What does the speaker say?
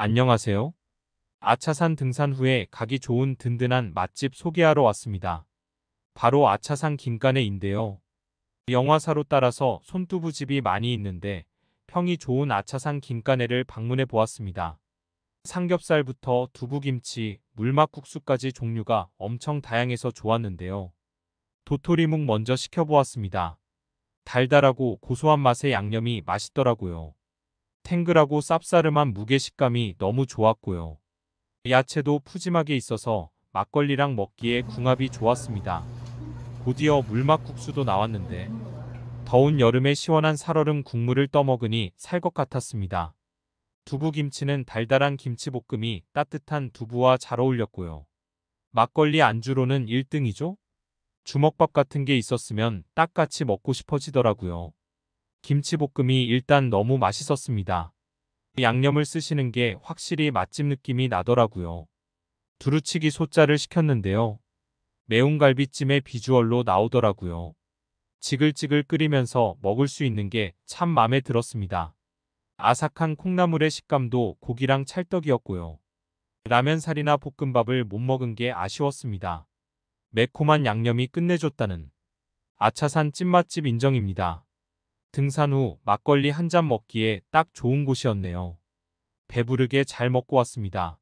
안녕하세요. 아차산 등산 후에 가기 좋은 든든한 맛집 소개하러 왔습니다. 바로 아차산 김간에인데요. 영화사로 따라서 손두부집이 많이 있는데 평이 좋은 아차산 김간에를 방문해 보았습니다. 삼겹살부터 두부김치, 물맛국수까지 종류가 엄청 다양해서 좋았는데요. 도토리묵 먼저 시켜보았습니다. 달달하고 고소한 맛의 양념이 맛있더라고요. 탱글하고 쌉싸름한 무게 식감이 너무 좋았고요. 야채도 푸짐하게 있어서 막걸리랑 먹기에 궁합이 좋았습니다. 곧이어 물맛국수도 나왔는데 더운 여름에 시원한 살얼음 국물을 떠먹으니 살 것 같았습니다. 두부김치는 달달한 김치볶음이 따뜻한 두부와 잘 어울렸고요. 막걸리 안주로는 1등이죠? 주먹밥 같은 게 있었으면 딱같이 먹고 싶어지더라고요. 김치볶음이 일단 너무 맛있었습니다. 양념을 쓰시는 게 확실히 맛집 느낌이 나더라고요. 두루치기 소자를 시켰는데요. 매운 갈비찜의 비주얼로 나오더라고요. 지글지글 끓이면서 먹을 수 있는 게 참 마음에 들었습니다. 아삭한 콩나물의 식감도 고기랑 찰떡이었고요. 라면 살이나 볶음밥을 못 먹은 게 아쉬웠습니다. 매콤한 양념이 끝내줬다는 아차산 찐맛집 인정입니다. 등산 후 막걸리 한 잔 먹기에 딱 좋은 곳이었네요. 배부르게 잘 먹고 왔습니다.